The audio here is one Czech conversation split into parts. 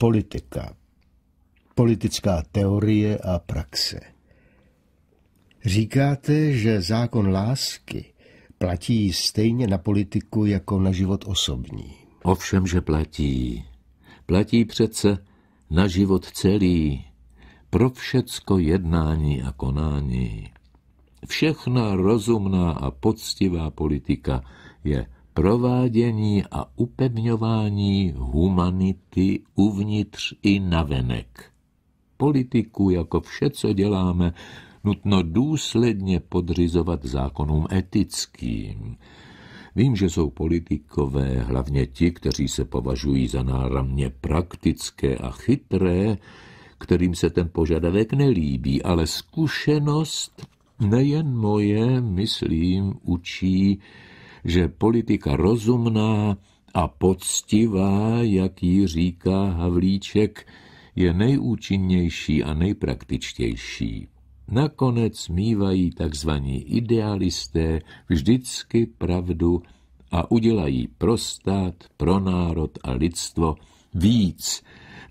politika, politická teorie a praxe. Říkáte, že zákon lásky platí stejně na politiku jako na život osobní. Ovšem, že platí. Platí přece na život celý, pro všecko jednání a konání. Všechna rozumná a poctivá politika je provádění a upevňování humanity uvnitř i navenek. Politiku, jako vše, co děláme, nutno důsledně podřizovat zákonům etickým. Vím, že jsou politikové, hlavně ti, kteří se považují za náramně praktické a chytré, kterým se ten požadavek nelíbí, ale zkušenost, nejen moje, myslím, učí, že politika rozumná a poctivá, jak ji říká Havlíček, je nejúčinnější a nejpraktičtější. Nakonec mývají takzvaní idealisté vždycky pravdu a udělají pro stát, pro národ a lidstvo víc,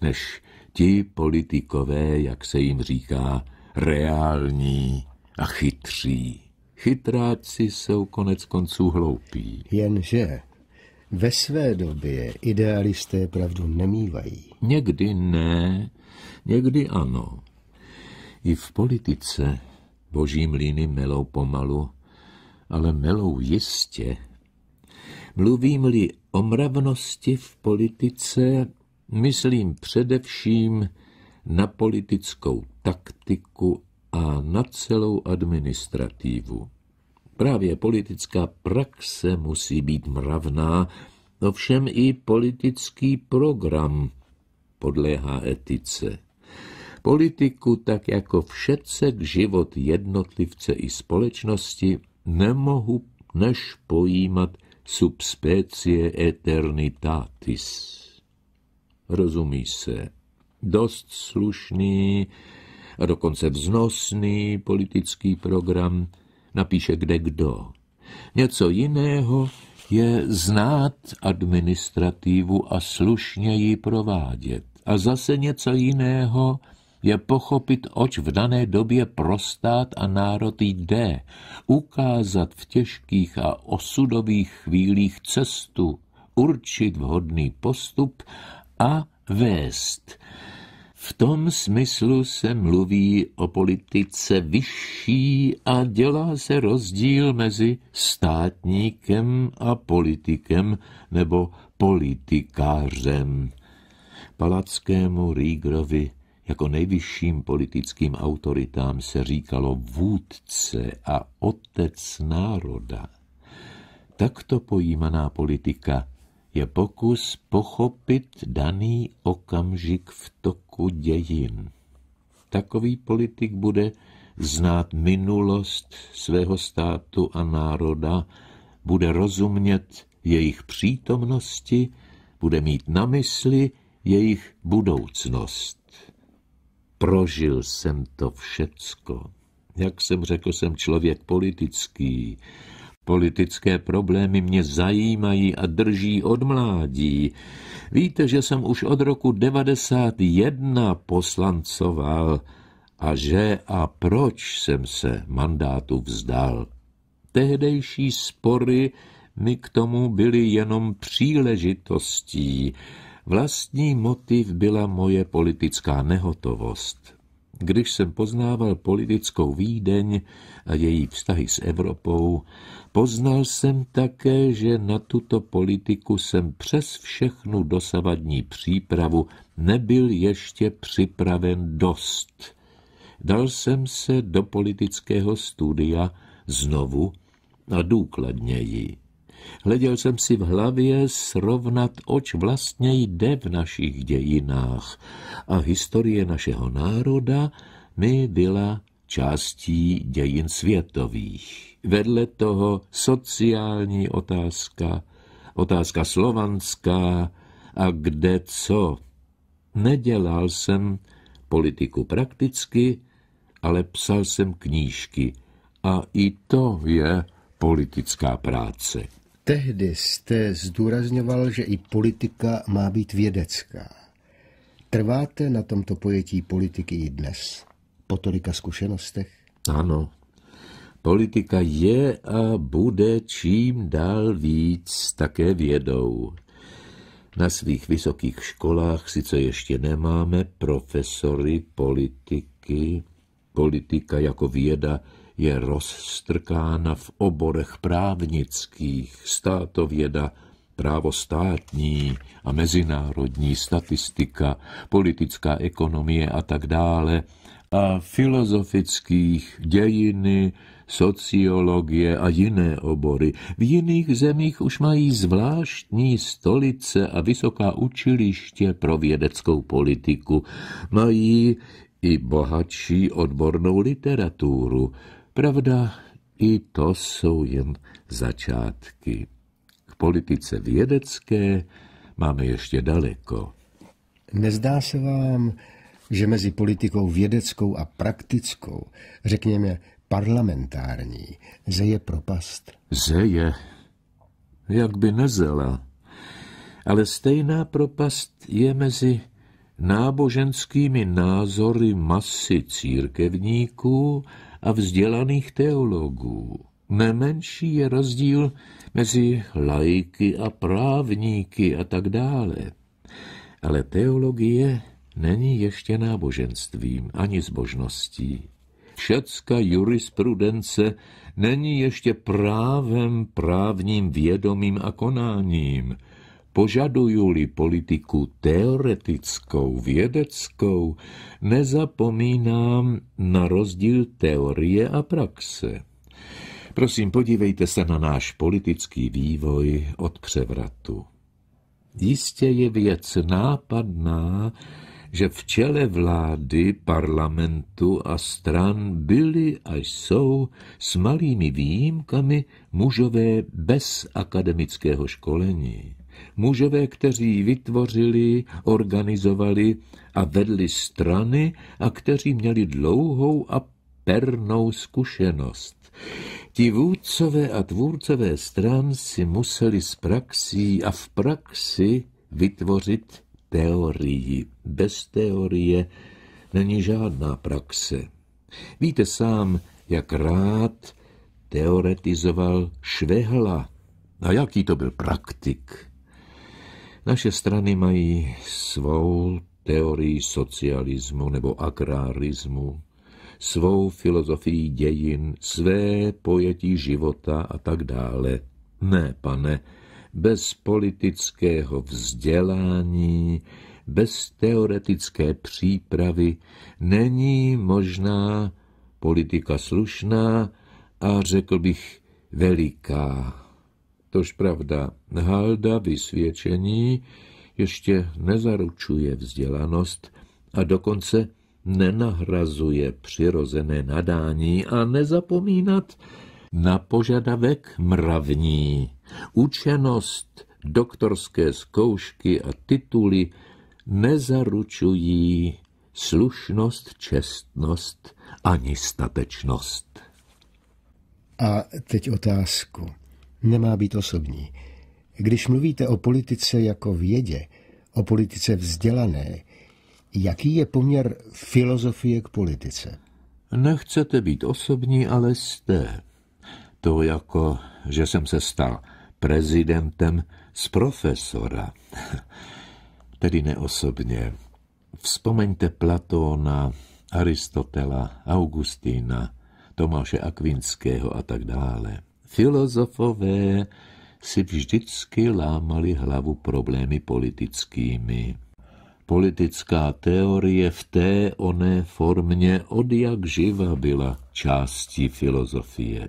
než ti politikové, jak se jim říká, reální a chytří. Chytráci jsou konec konců hloupí. Jenže ve své době idealisté pravdu nemývají. Někdy ne, někdy ano. I v politice boží mlíny melou pomalu, ale melou jistě. Mluvím-li o mravnosti v politice, myslím především na politickou taktiku a na celou administrativu. Právě politická praxe musí být mravná, ovšem i politický program podléhá etice. Politiku, tak jako k život jednotlivce i společnosti, nemohu než pojímat subspecie eternitatis. Rozumí se, dost slušný, a dokonce vznosný politický program napíše kde kdo. Něco jiného je znát administrativu a slušně ji provádět. A zase něco jiného je pochopit, oč v dané době prostát a národ jde, ukázat v těžkých a osudových chvílích cestu, určit vhodný postup a vést. V tom smyslu se mluví o politice vyšší a dělá se rozdíl mezi státníkem a politikem nebo politikářem. Palackému Rígrovi jako nejvyšším politickým autoritám se říkalo vůdce a otec národa. Takto pojímaná politika je pokus pochopit daný okamžik v toku dějin. Takový politik bude znát minulost svého státu a národa, bude rozumět jejich přítomnosti, bude mít na mysli jejich budoucnost. Prožil jsem to všecko. Jak jsem řekl, jsem člověk politický, Politické problémy mě zajímají a drží od mládí. Víte, že jsem už od roku 91 poslancoval a že a proč jsem se mandátu vzdal. Tehdejší spory mi k tomu byly jenom příležitostí. Vlastní motiv byla moje politická nehotovost. Když jsem poznával politickou Vídeň a její vztahy s Evropou, poznal jsem také, že na tuto politiku jsem přes všechnu dosavadní přípravu nebyl ještě připraven dost. Dal jsem se do politického studia znovu a důkladněji. Hleděl jsem si v hlavě srovnat, oč vlastně jde v našich dějinách a historie našeho národa mi byla částí dějin světových. Vedle toho sociální otázka, otázka slovanská a kde co. Nedělal jsem politiku prakticky, ale psal jsem knížky a i to je politická práce. Tehdy jste zdůrazňoval, že i politika má být vědecká. Trváte na tomto pojetí politiky i dnes? Po tolika zkušenostech? Ano. Politika je a bude čím dál víc také vědou. Na svých vysokých školách sice ještě nemáme profesory politiky, politika jako věda je rozstrkána v oborech právnických, státověda, právo státní a mezinárodní, statistika, politická ekonomie a tak dále, a filozofických, dějiny, sociologie a jiné obory. V jiných zemích už mají zvláštní stolice a vysoká učiliště pro vědeckou politiku. Mají i bohatší odbornou literaturu. Pravda, i to jsou jen začátky. K politice vědecké máme ještě daleko. Nezdá se vám, že mezi politikou vědeckou a praktickou, řekněme parlamentární, zeje propast? Zeje. Jak by nezela. Ale stejná propast je mezi náboženskými názory masy církevníků a vzdělaných teologů. Nemenší je rozdíl mezi lajky a právníky a tak dále. Ale teologie není ještě náboženstvím ani zbožností. Všecka jurisprudence není ještě právem, právním vědomím a konáním – Požadují li politiku teoretickou, vědeckou, nezapomínám na rozdíl teorie a praxe. Prosím, podívejte se na náš politický vývoj od převratu. Jistě je věc nápadná, že v čele vlády, parlamentu a stran byli a jsou s malými výjimkami mužové bez akademického školení mužové, kteří vytvořili, organizovali a vedli strany a kteří měli dlouhou a pernou zkušenost. Ti vůdcové a tvůrcové stran si museli s praxí a v praxi vytvořit teorii. Bez teorie není žádná praxe. Víte sám, jak rád teoretizoval Švehla a jaký to byl praktik. Naše strany mají svou teorii socialismu nebo agrarismu, svou filozofii dějin, své pojetí života a tak dále. Ne, pane, bez politického vzdělání, bez teoretické přípravy není možná politika slušná a řekl bych veliká. Tož pravda? halda vysvědčení ještě nezaručuje vzdělanost a dokonce nenahrazuje přirozené nadání a nezapomínat na požadavek mravní. Učenost, doktorské zkoušky a tituly nezaručují slušnost, čestnost ani statečnost. A teď otázku nemá být osobní. Když mluvíte o politice jako vědě, o politice vzdělané, jaký je poměr filozofie k politice? Nechcete být osobní, ale jste. To jako, že jsem se stal prezidentem z profesora. Tedy neosobně. Vzpomeňte Platóna, Aristotela, Augustína, Tomáše Akvinského a tak dále filozofové si vždycky lámali hlavu problémy politickými. Politická teorie v té oné formě od jak živa byla částí filozofie.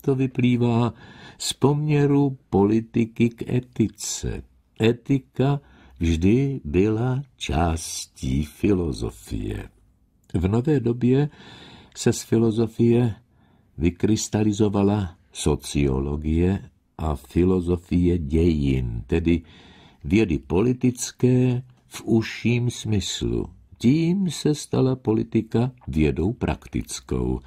To vyplývá z poměru politiky k etice. Etika vždy byla částí filozofie. V nové době se z filozofie vykrystalizovala sociologie a filozofie dějin, tedy vědy politické v užším smyslu. Tím se stala politika vědou praktickou.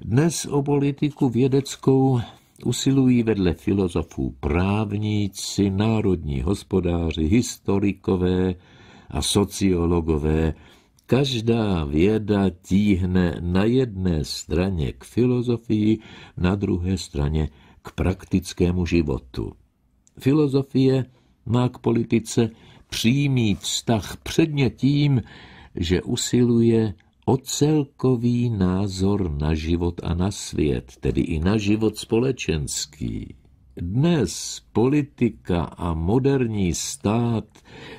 Dnes o politiku vědeckou usilují vedle filozofů právníci, národní hospodáři, historikové a sociologové, Každá věda tíhne na jedné straně k filozofii, na druhé straně k praktickému životu. Filozofie má k politice přímý vztah předně tím, že usiluje o celkový názor na život a na svět, tedy i na život společenský. Dnes politika a moderní stát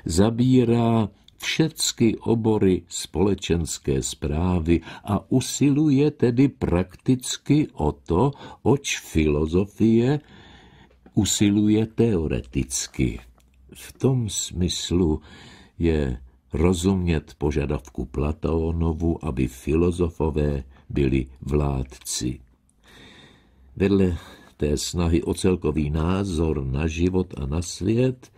zabírá všecky obory společenské zprávy a usiluje tedy prakticky o to, oč filozofie usiluje teoreticky. V tom smyslu je rozumět požadavku Platónovu, aby filozofové byli vládci. Vedle té snahy o celkový názor na život a na svět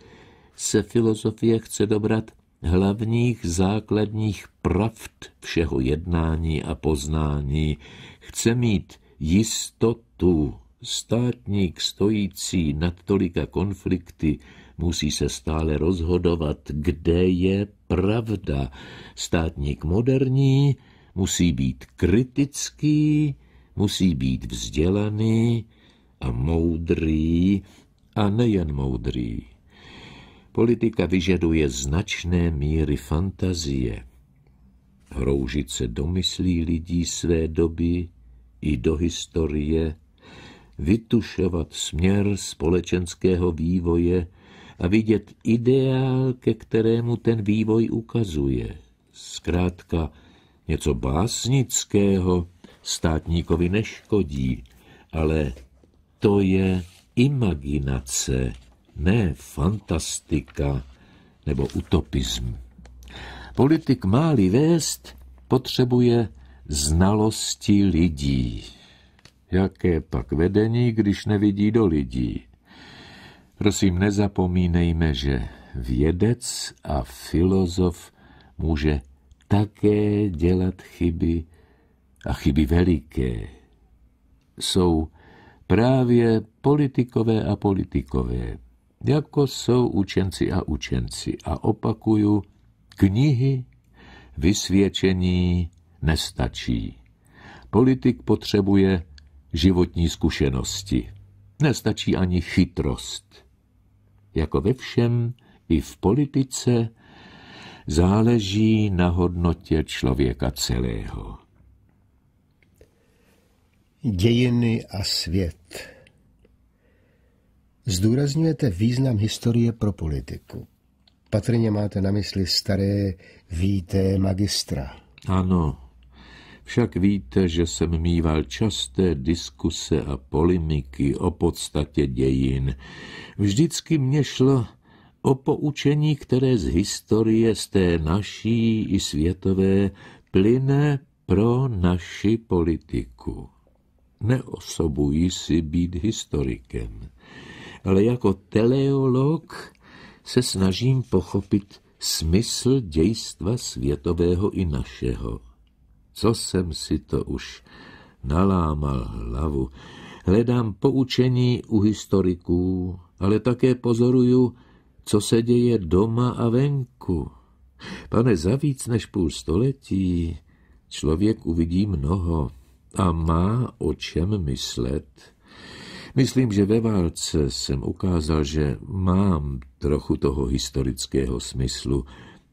se filozofie chce dobrat hlavních základních pravd všeho jednání a poznání. Chce mít jistotu. Státník stojící nad tolika konflikty musí se stále rozhodovat, kde je pravda. Státník moderní musí být kritický, musí být vzdělaný a moudrý, a nejen moudrý politika vyžaduje značné míry fantazie. Hroužit se domyslí lidí své doby i do historie, vytušovat směr společenského vývoje a vidět ideál, ke kterému ten vývoj ukazuje. Zkrátka něco básnického státníkovi neškodí, ale to je imaginace ne fantastika nebo utopism. Politik má-li vést, potřebuje znalosti lidí. Jaké pak vedení, když nevidí do lidí? Prosím, nezapomínejme, že vědec a filozof může také dělat chyby a chyby veliké. Jsou právě politikové a politikové, jako jsou učenci a učenci. A opakuju, knihy vysvědčení nestačí. Politik potřebuje životní zkušenosti. Nestačí ani chytrost. Jako ve všem, i v politice záleží na hodnotě člověka celého. Dějiny a svět Zdůrazňujete význam historie pro politiku. Patrně máte na mysli staré víte magistra. Ano, však víte, že jsem mýval časté diskuse a polemiky o podstatě dějin. Vždycky mě šlo o poučení, které z historie, z té naší i světové, plyne pro naši politiku. Neosobuji si být historikem ale jako teleolog se snažím pochopit smysl dějstva světového i našeho. Co jsem si to už nalámal hlavu. Hledám poučení u historiků, ale také pozoruju, co se děje doma a venku. Pane, za víc než půl století člověk uvidí mnoho a má o čem myslet Myslím, že ve válce jsem ukázal, že mám trochu toho historického smyslu,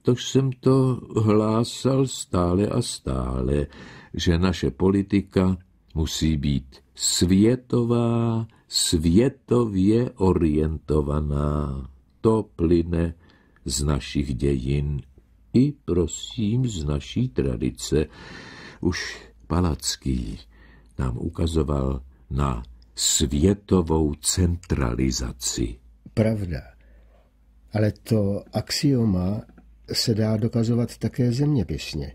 tož jsem to hlásal stále a stále, že naše politika musí být světová, světově orientovaná. To plyne z našich dějin i prosím z naší tradice. Už Palacký nám ukazoval na světovou centralizaci. Pravda. Ale to axioma se dá dokazovat také zeměpisně.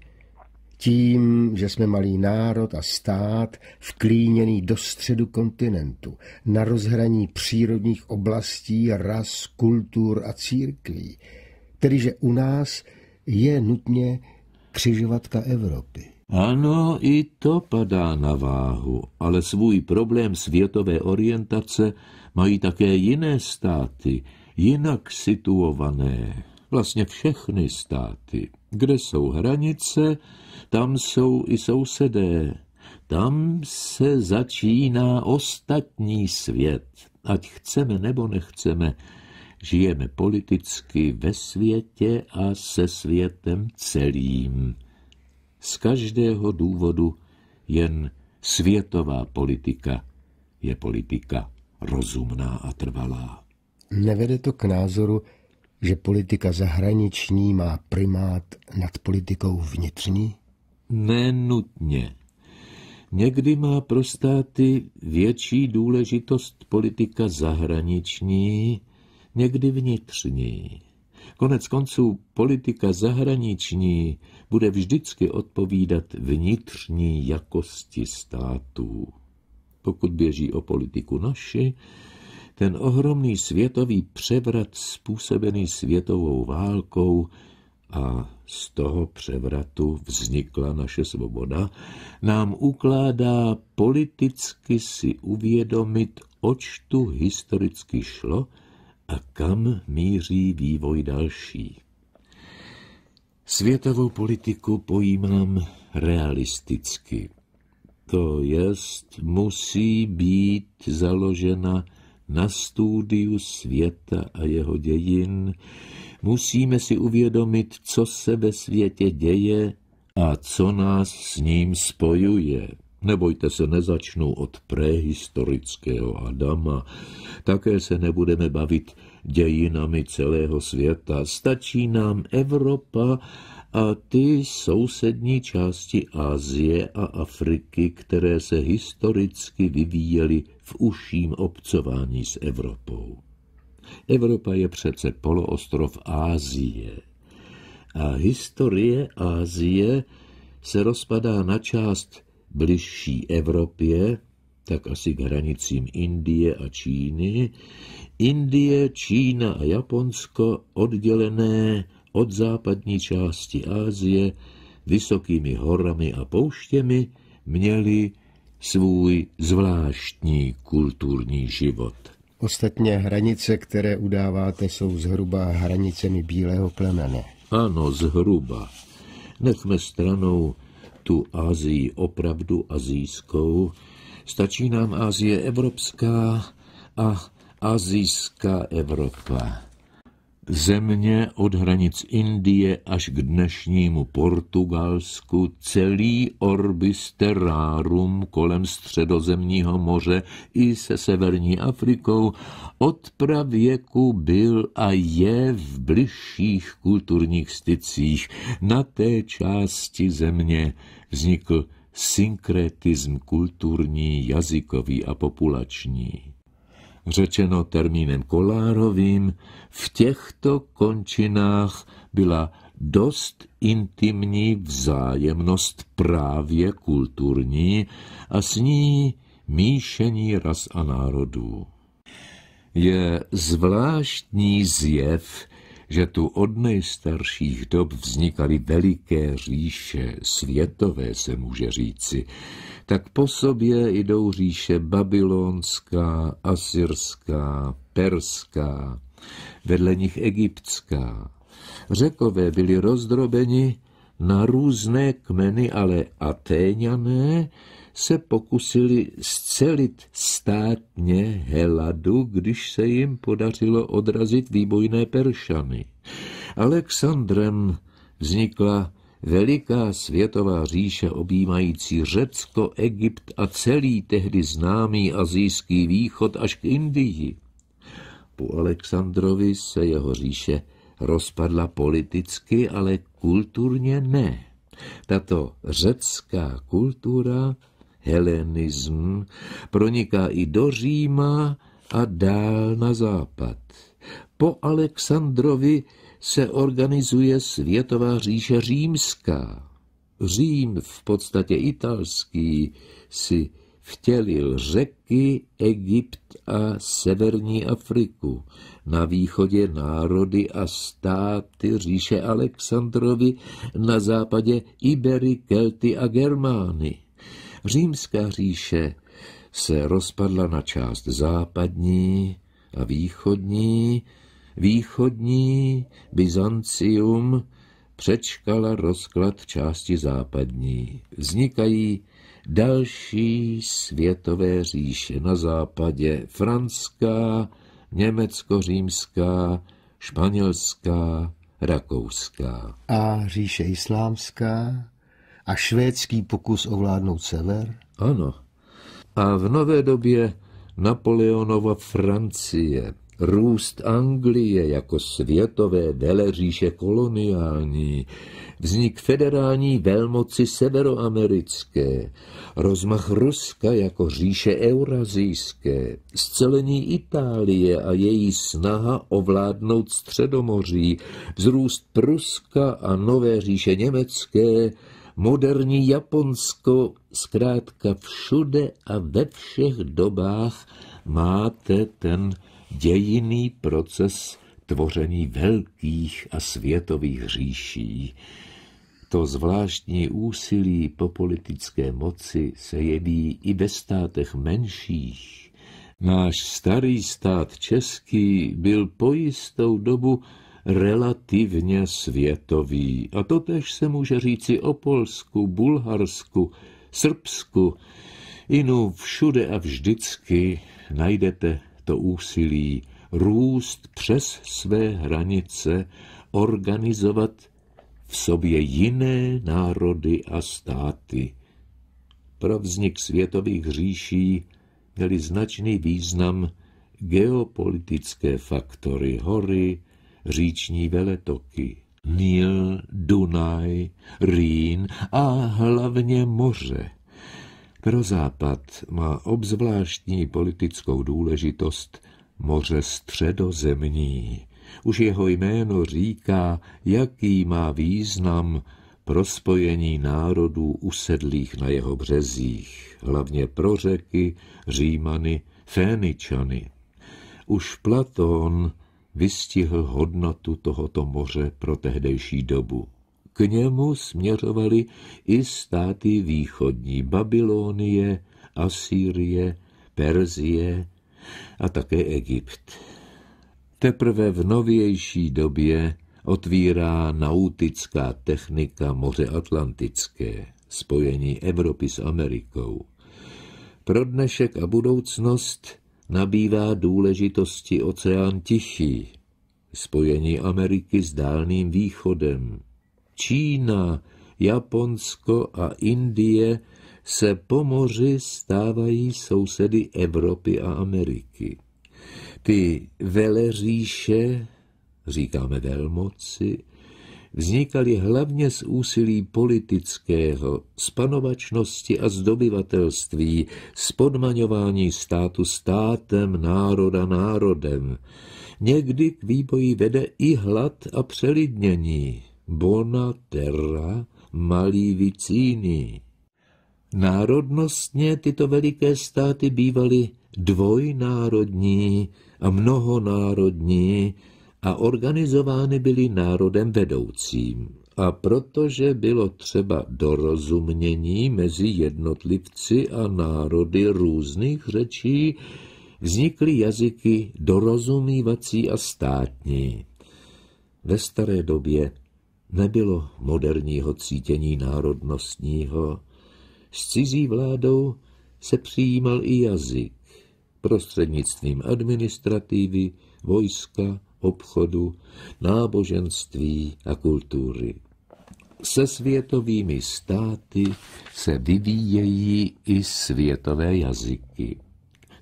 Tím, že jsme malý národ a stát vklíněný do středu kontinentu, na rozhraní přírodních oblastí, ras, kultur a církví, tedy že u nás je nutně křižovatka Evropy. Ano, i to padá na váhu, ale svůj problém světové orientace mají také jiné státy, jinak situované, vlastně všechny státy. Kde jsou hranice, tam jsou i sousedé. Tam se začíná ostatní svět. Ať chceme nebo nechceme, žijeme politicky ve světě a se světem celým. Z každého důvodu jen světová politika je politika rozumná a trvalá. Nevede to k názoru, že politika zahraniční má primát nad politikou vnitřní? Nenutně. Někdy má pro státy větší důležitost politika zahraniční, někdy vnitřní. Konec konců politika zahraniční bude vždycky odpovídat vnitřní jakosti států. Pokud běží o politiku naši, ten ohromný světový převrat způsobený světovou válkou a z toho převratu vznikla naše svoboda, nám ukládá politicky si uvědomit, oč tu historicky šlo – a kam míří vývoj další. Světovou politiku pojímám realisticky. To jest, musí být založena na studiu světa a jeho dějin. Musíme si uvědomit, co se ve světě děje a co nás s ním spojuje. Nebojte se, nezačnu od prehistorického Adama. Také se nebudeme bavit dějinami celého světa. Stačí nám Evropa a ty sousední části Asie a Afriky, které se historicky vyvíjely v užším obcování s Evropou. Evropa je přece poloostrov Ázie. A historie Ázie se rozpadá na část bližší Evropě, tak asi k hranicím Indie a Číny, Indie, Čína a Japonsko oddělené od západní části Asie vysokými horami a pouštěmi měli svůj zvláštní kulturní život. Ostatně hranice, které udáváte, jsou zhruba hranicemi bílého plemene. Ano, zhruba. Nechme stranou tu Asii opravdu azijskou, stačí nám Asie evropská a azijská Evropa země od hranic Indie až k dnešnímu Portugalsku, celý orbis terrarum kolem středozemního moře i se severní Afrikou, od pravěku byl a je v bližších kulturních stycích. Na té části země vznikl synkretism kulturní, jazykový a populační řečeno termínem kolárovým, v těchto končinách byla dost intimní vzájemnost právě kulturní a s ní míšení ras a národů. Je zvláštní zjev, že tu od nejstarších dob vznikaly veliké říše, světové se může říci, tak po sobě jdou říše babylonská, asyrská, perská, vedle nich egyptská. Řekové byli rozdrobeni na různé kmeny, ale Atéňané se pokusili scelit státně Heladu, když se jim podařilo odrazit výbojné Peršany. Alexandrem vznikla veliká světová říše objímající Řecko, Egypt a celý tehdy známý azijský východ až k Indii. Po Alexandrovi se jeho říše rozpadla politicky, ale kulturně ne. Tato řecká kultura helenism proniká i do Říma a dál na západ. Po Alexandrovi se organizuje Světová říše římská. Řím, v podstatě italský, si vtělil řeky, Egypt a severní Afriku. Na východě národy a státy říše Alexandrovi, na západě Ibery, Kelty a Germány. Římská říše se rozpadla na část západní a východní. Východní Byzancium přečkala rozklad části západní. Vznikají další světové říše na západě, franská, německo-římská, španělská, rakouská. A říše islámská? a švédský pokus ovládnout sever? Ano. A v nové době Napoleonova Francie, růst Anglie jako světové veleříše koloniální, vznik federální velmoci severoamerické, rozmach Ruska jako říše eurazijské, zcelení Itálie a její snaha ovládnout středomoří, vzrůst Pruska a nové říše německé, moderní Japonsko, zkrátka všude a ve všech dobách máte ten dějiný proces tvoření velkých a světových říší. To zvláštní úsilí po politické moci se jeví i ve státech menších. Náš starý stát český byl po jistou dobu relativně světový. A to tež se může říci o Polsku, Bulharsku, Srbsku. Inu všude a vždycky najdete to úsilí růst přes své hranice, organizovat v sobě jiné národy a státy. Pro vznik světových říší měly značný význam geopolitické faktory, hory, říční veletoky, Nil, Dunaj, Rýn a hlavně moře. Pro Západ má obzvláštní politickou důležitost moře středozemní. Už jeho jméno říká, jaký má význam pro spojení národů usedlých na jeho březích, hlavně pro řeky, římany, féničany. Už Platón vystihl hodnotu tohoto moře pro tehdejší dobu. K němu směřovaly i státy východní Babylonie, Asýrie, Perzie a také Egypt. Teprve v novější době otvírá nautická technika moře Atlantické, spojení Evropy s Amerikou. Pro dnešek a budoucnost nabývá důležitosti oceán Tichý, spojení Ameriky s Dálným východem. Čína, Japonsko a Indie se po moři stávají sousedy Evropy a Ameriky. Ty veleříše, říkáme velmoci, vznikaly hlavně z úsilí politického, z panovačnosti a zdobyvatelství, z podmaňování státu státem, národa národem. Někdy k výboji vede i hlad a přelidnění. Bona terra malí vicíny. Národnostně tyto veliké státy bývaly dvojnárodní a mnohonárodní, a organizovány byly národem vedoucím. A protože bylo třeba dorozumění mezi jednotlivci a národy různých řečí, vznikly jazyky dorozumívací a státní. Ve staré době nebylo moderního cítění národnostního. S cizí vládou se přijímal i jazyk prostřednictvím administrativy, vojska, obchodu, náboženství a kultury. Se světovými státy se vyvíjejí i světové jazyky.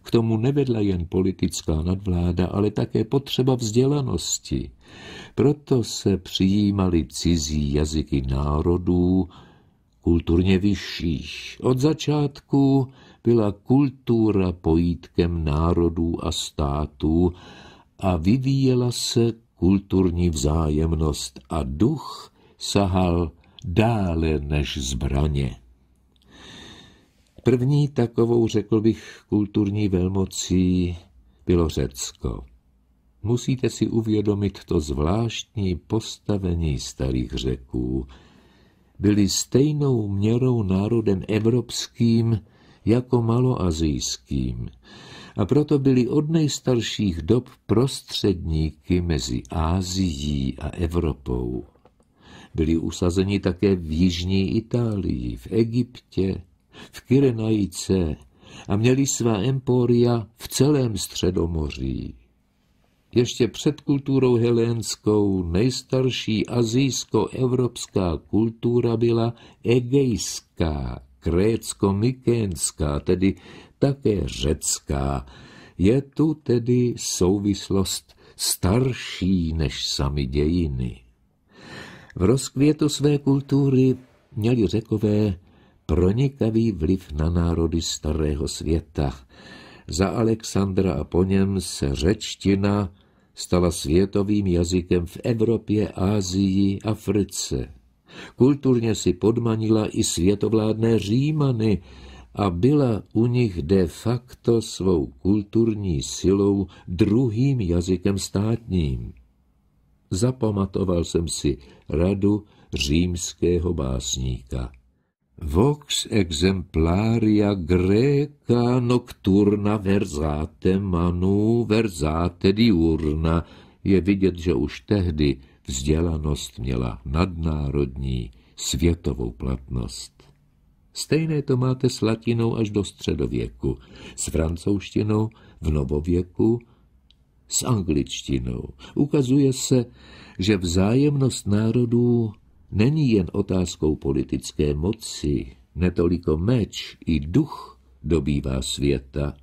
K tomu nevedla jen politická nadvláda, ale také potřeba vzdělanosti. Proto se přijímaly cizí jazyky národů, kulturně vyšších. Od začátku byla kultura pojítkem národů a států a vyvíjela se kulturní vzájemnost a duch sahal dále než zbraně. První takovou, řekl bych, kulturní velmocí bylo Řecko. Musíte si uvědomit to zvláštní postavení starých řeků. Byli stejnou měrou národem evropským jako maloazijským a proto byli od nejstarších dob prostředníky mezi Ázií a Evropou. Byli usazeni také v jižní Itálii, v Egyptě, v Kyrenajice a měli svá emporia v celém středomoří. Ještě před kulturou helénskou nejstarší azijsko-evropská kultura byla egejská, krécko-mykénská, tedy také řecká. Je tu tedy souvislost starší než sami dějiny. V rozkvětu své kultury měli řekové pronikavý vliv na národy starého světa. Za Alexandra a po něm se řečtina stala světovým jazykem v Evropě, Ázii, Africe. Kulturně si podmanila i světovládné Římany, a byla u nich de facto svou kulturní silou druhým jazykem státním. Zapamatoval jsem si radu římského básníka. Vox exemplaria greca nocturna versate manu versate diurna je vidět, že už tehdy vzdělanost měla nadnárodní světovou platnost. Stejné to máte s latinou až do středověku, s francouzštinou v novověku, s angličtinou. Ukazuje se, že vzájemnost národů není jen otázkou politické moci, netoliko meč i duch dobývá světa.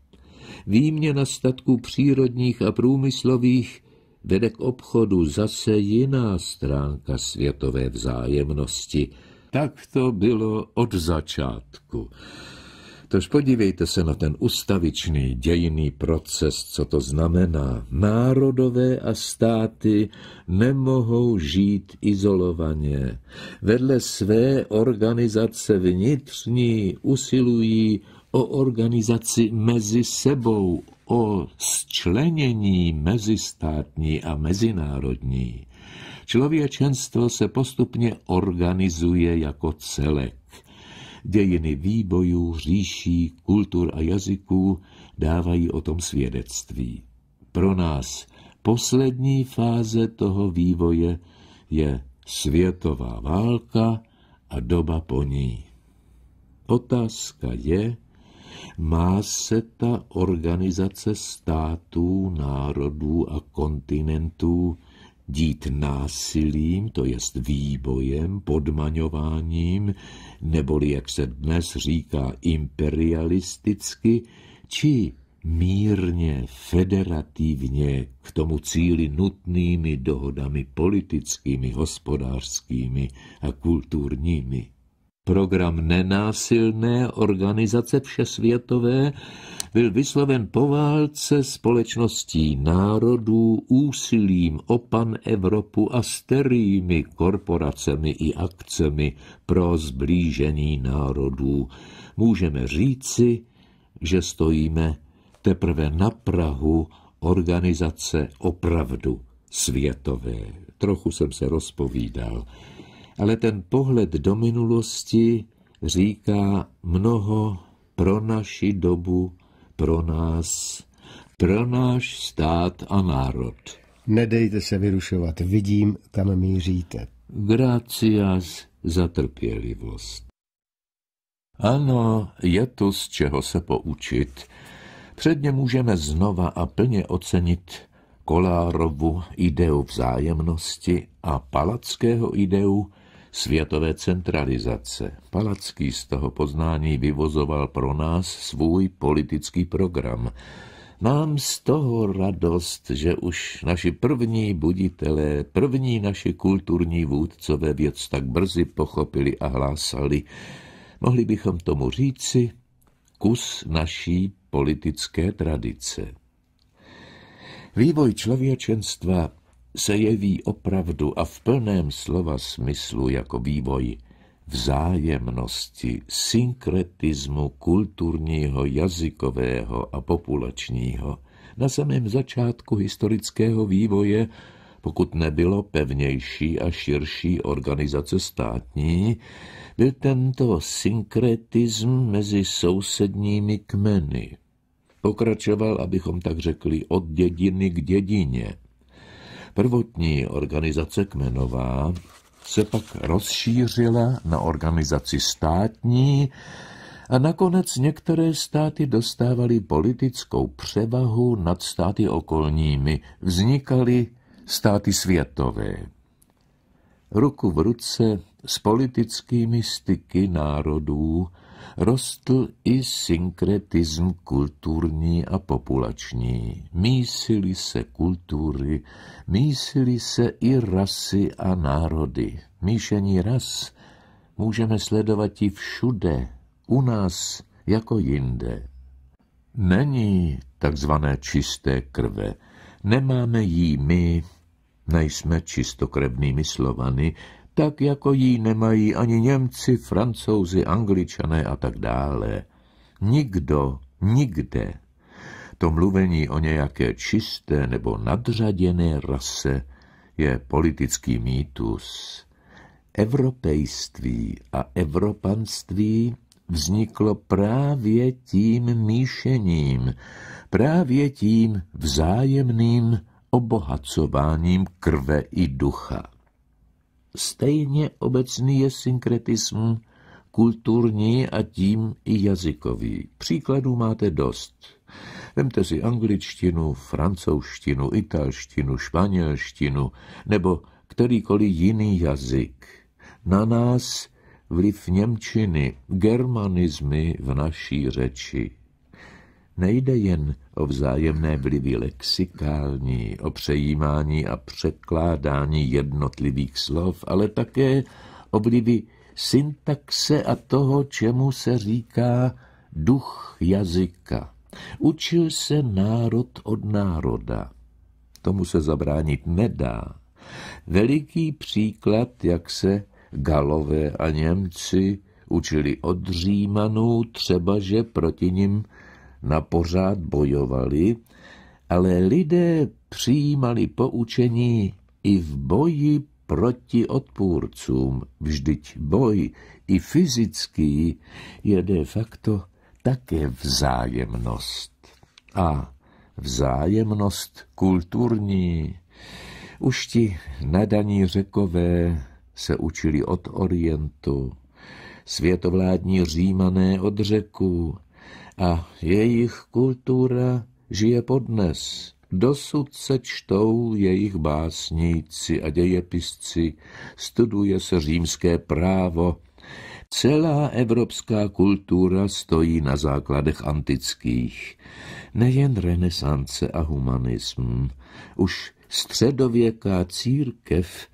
Výměna statků přírodních a průmyslových vede k obchodu zase jiná stránka světové vzájemnosti – tak to bylo od začátku. Tož podívejte se na ten ustavičný dějiný proces, co to znamená. Národové a státy nemohou žít izolovaně. Vedle své organizace vnitřní usilují o organizaci mezi sebou, o sčlenění mezistátní a mezinárodní. Člověčenstvo se postupně organizuje jako celek. Dějiny výbojů, říší, kultur a jazyků dávají o tom svědectví. Pro nás poslední fáze toho vývoje je světová válka a doba po ní. Otázka je, má se ta organizace států, národů a kontinentů dít násilím, to jest výbojem, podmaňováním, neboli, jak se dnes říká, imperialisticky, či mírně, federativně k tomu cíli nutnými dohodami politickými, hospodářskými a kulturními program nenásilné organizace všesvětové byl vysloven po válce společností národů úsilím o pan Evropu a sterými korporacemi i akcemi pro zblížení národů. Můžeme říci, že stojíme teprve na Prahu organizace opravdu světové. Trochu jsem se rozpovídal ale ten pohled do minulosti říká mnoho pro naši dobu, pro nás, pro náš stát a národ. Nedejte se vyrušovat, vidím, kam míříte. Gracias za trpělivost. Ano, je to z čeho se poučit. Předně můžeme znova a plně ocenit Kolárovu ideu vzájemnosti a Palackého ideu světové centralizace. Palacký z toho poznání vyvozoval pro nás svůj politický program. Mám z toho radost, že už naši první buditelé, první naši kulturní vůdcové věc tak brzy pochopili a hlásali. Mohli bychom tomu říci kus naší politické tradice. Vývoj člověčenstva se jeví opravdu a v plném slova smyslu jako vývoj vzájemnosti, synkretismu kulturního, jazykového a populačního na samém začátku historického vývoje, pokud nebylo pevnější a širší organizace státní, byl tento synkretism mezi sousedními kmeny. Pokračoval, abychom tak řekli, od dědiny k dědině – Prvotní organizace kmenová se pak rozšířila na organizaci státní a nakonec některé státy dostávaly politickou převahu nad státy okolními, vznikaly státy světové. Ruku v ruce s politickými styky národů rostl i synkretism kulturní a populační. Mísily se kultury, mísily se i rasy a národy. Míšení ras můžeme sledovat i všude, u nás jako jinde. Není takzvané čisté krve. Nemáme jí my, nejsme čistokrevnými slovany, tak jako ji nemají ani Němci, Francouzi, Angličané a tak dále. Nikdo, nikde. To mluvení o nějaké čisté nebo nadřaděné rase je politický mýtus. Evropejství a evropanství vzniklo právě tím míšením, právě tím vzájemným obohacováním krve i ducha stejně obecný je synkretism, kulturní a tím i jazykový. Příkladů máte dost. Vemte si angličtinu, francouzštinu, italštinu, španělštinu nebo kterýkoliv jiný jazyk. Na nás vliv Němčiny, germanizmy v naší řeči. Nejde jen o vzájemné vlivy lexikální, o přejímání a překládání jednotlivých slov, ale také o vlivy syntaxe a toho, čemu se říká duch jazyka. Učil se národ od národa. Tomu se zabránit nedá. Veliký příklad, jak se Galové a Němci učili od Římanů, třeba že proti nim na pořád bojovali, ale lidé přijímali poučení i v boji proti odpůrcům. Vždyť boj i fyzický je de facto také vzájemnost. A vzájemnost kulturní. Už ti nadaní řekové se učili od Orientu, světovládní římané od řeků, a jejich kultura žije podnes. Dosud se čtou jejich básníci a dějepisci, studuje se římské právo. Celá evropská kultura stojí na základech antických. Nejen renesance a humanism, už středověká církev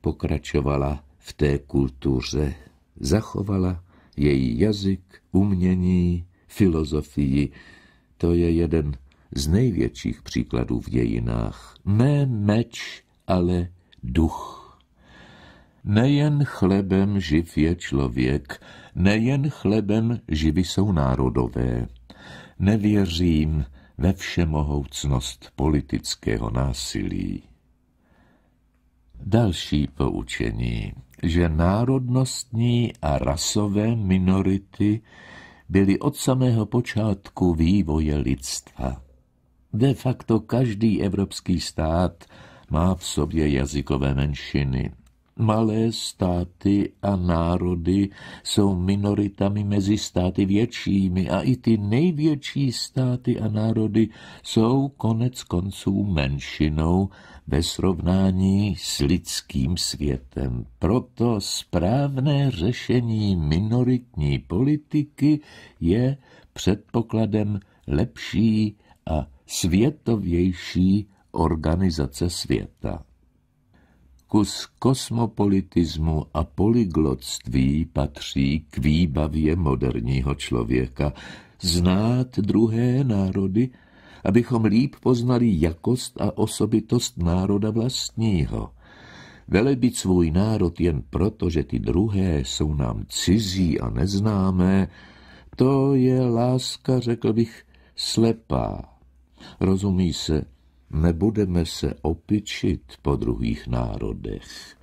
pokračovala v té kultuře, zachovala její jazyk, umění, filozofii. To je jeden z největších příkladů v dějinách. Ne meč, ale duch. Nejen chlebem živ je člověk, nejen chlebem živy jsou národové. Nevěřím ve všemohoucnost politického násilí. Další poučení, že národnostní a rasové minority byly od samého počátku vývoje lidstva. De facto každý evropský stát má v sobě jazykové menšiny. Malé státy a národy jsou minoritami mezi státy většími a i ty největší státy a národy jsou konec konců menšinou ve srovnání s lidským světem. Proto správné řešení minoritní politiky je předpokladem lepší a světovější organizace světa. Kus kosmopolitismu a polyglotství patří k výbavě moderního člověka. Znát druhé národy, abychom líp poznali jakost a osobitost národa vlastního. Velebit svůj národ jen proto, že ty druhé jsou nám cizí a neznámé, to je láska, řekl bych, slepá. Rozumí se, nebudeme se opičit po druhých národech.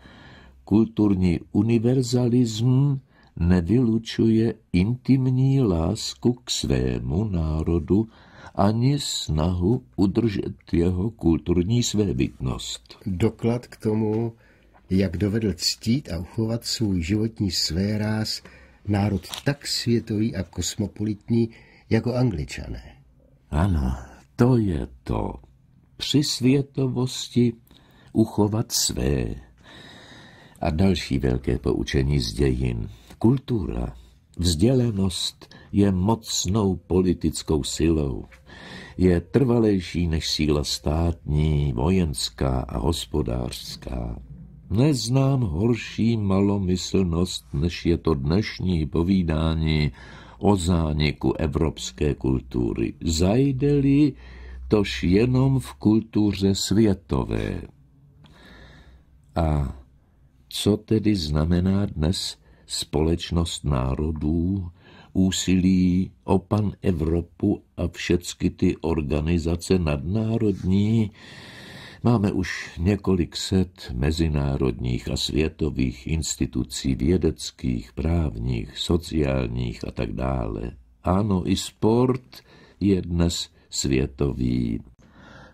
Kulturní univerzalism nevylučuje intimní lásku k svému národu ani snahu udržet jeho kulturní svébytnost. Doklad k tomu, jak dovedl ctít a uchovat svůj životní své ráz národ tak světový a kosmopolitní jako angličané. Ano, to je to při světovosti uchovat své. A další velké poučení z dějin. Kultura, vzdělenost je mocnou politickou silou. Je trvalejší než síla státní, vojenská a hospodářská. Neznám horší malomyslnost, než je to dnešní povídání o zániku evropské kultury. Zajde-li tož jenom v kultuře světové. A co tedy znamená dnes společnost národů, úsilí o pan Evropu a všechny ty organizace nadnárodní, Máme už několik set mezinárodních a světových institucí vědeckých, právních, sociálních a tak dále. Ano, i sport je dnes světový.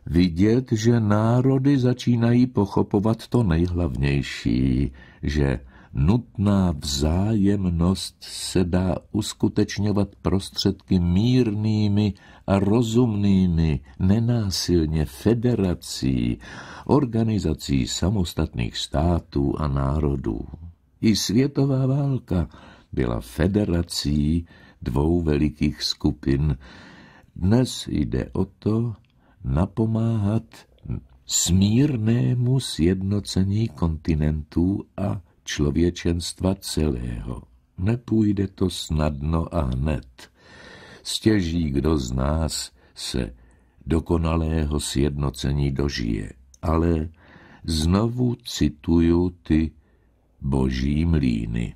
Vidět, že národy začínají pochopovat to nejhlavnější, že nutná vzájemnost se dá uskutečňovat prostředky mírnými a rozumnými, nenásilně federací, organizací samostatných států a národů. I světová válka byla federací dvou velikých skupin, dnes jde o to napomáhat smírnému sjednocení kontinentů a člověčenstva celého. Nepůjde to snadno a hned. Stěží, kdo z nás se dokonalého sjednocení dožije. Ale znovu cituju ty boží mlíny.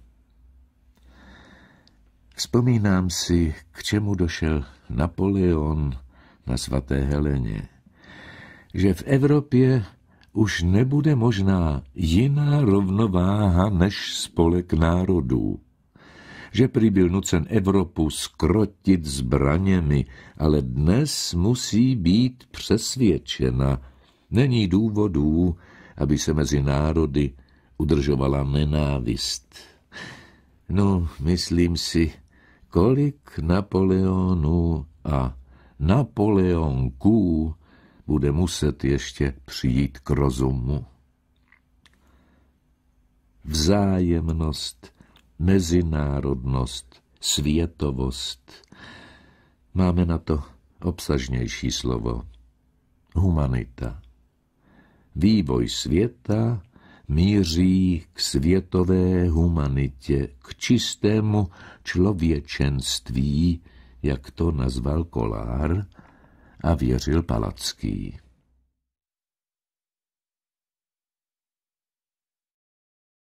Vzpomínám si, k čemu došel Napoleon na svaté Heleně. Že v Evropě už nebude možná jiná rovnováha než spolek národů. Že prý byl nucen Evropu skrotit zbraněmi, ale dnes musí být přesvědčena. Není důvodů, aby se mezi národy udržovala nenávist. No, myslím si, kolik Napoleonů a Napoleonků bude muset ještě přijít k rozumu. Vzájemnost, mezinárodnost, světovost. Máme na to obsažnější slovo. Humanita. Vývoj světa míří k světové humanitě, k čistému člověčenství, jak to nazval Kolár a věřil Palacký.